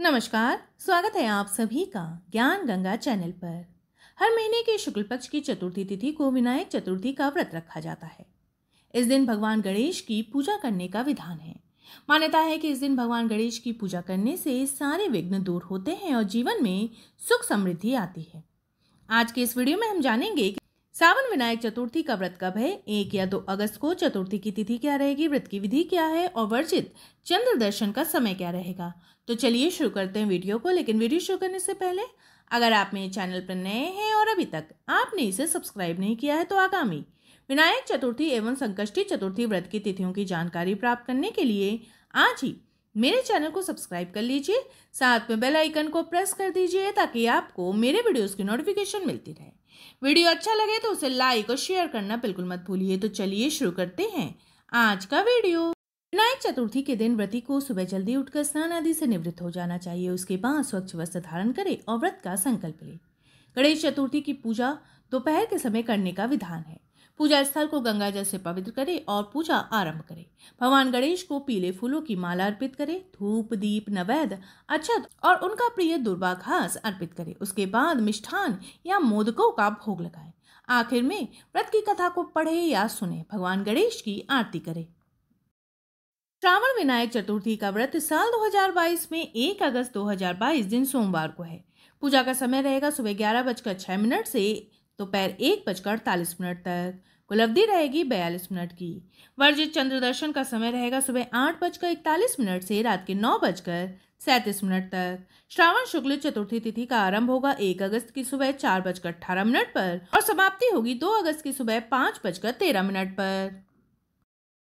नमस्कार स्वागत है आप सभी का ज्ञान गंगा चैनल पर हर महीने के शुक्ल पक्ष की चतुर्थी तिथि को विनायक चतुर्थी का व्रत रखा जाता है इस दिन भगवान गणेश की पूजा करने का विधान है मान्यता है कि इस दिन भगवान गणेश की पूजा करने से सारे विघ्न दूर होते हैं और जीवन में सुख समृद्धि आती है आज के इस वीडियो में हम जानेंगे कि सावन विनायक चतुर्थी का व्रत कब है एक या दो अगस्त को चतुर्थी की तिथि क्या रहेगी व्रत की विधि क्या है और वर्जित चंद्र दर्शन का समय क्या रहेगा तो चलिए शुरू करते हैं वीडियो को लेकिन वीडियो शुरू करने से पहले अगर आप मेरे चैनल पर नए हैं और अभी तक आपने इसे सब्सक्राइब नहीं किया है तो आगामी विनायक चतुर्थी एवं संकष्टी चतुर्थी व्रत की तिथियों की जानकारी प्राप्त करने के लिए आज ही मेरे चैनल को सब्सक्राइब कर लीजिए साथ में बेल आइकन को प्रेस कर दीजिए ताकि आपको मेरे वीडियोस की नोटिफिकेशन मिलती रहे वीडियो अच्छा लगे तो उसे लाइक और शेयर करना बिल्कुल मत भूलिए तो चलिए शुरू करते हैं आज का वीडियो विनायक चतुर्थी के दिन व्रती को सुबह जल्दी उठकर स्नान आदि से निवृत्त हो जाना चाहिए उसके बाद स्वच्छ वस्त्र धारण करे और व्रत का संकल्प ले गणेश चतुर्थी की पूजा दोपहर के समय करने का विधान है पूजा स्थल को गंगा जल से पवित्र करें और पूजा आरंभ करें भगवान गणेश को पीले फूलों की माला अर्पित करें धूप दीप नवेद अक्षत और उनका प्रिय दुर्बा घास अर्पित करें उसके बाद मिष्ठान या मोदकों का भोग लगाएं आखिर में व्रत की कथा को पढ़े या सुने भगवान गणेश की आरती करें श्रावण विनायक चतुर्थी का व्रत साल 2022 में 1 अगस्त 2022 दिन सोमवार को है पूजा का समय रहेगा सुबह ग्यारह बजकर छह मिनट से दोपहर तो एक बजकर अड़तालीस मिनट तक कुलवधि रहेगी बयालीस मिनट की वर्जित चंद्र दर्शन का समय रहेगा सुबह आठ बजकर इकतालीस मिनट से रात के नौ बजकर सैंतीस मिनट तक श्रावण शुक्ल चतुर्थी तिथि का आरंभ होगा एक अगस्त की सुबह चार बजकर अठारह मिनट पर और समाप्ति होगी दो अगस्त की सुबह पाँच बजकर तेरह मिनट पर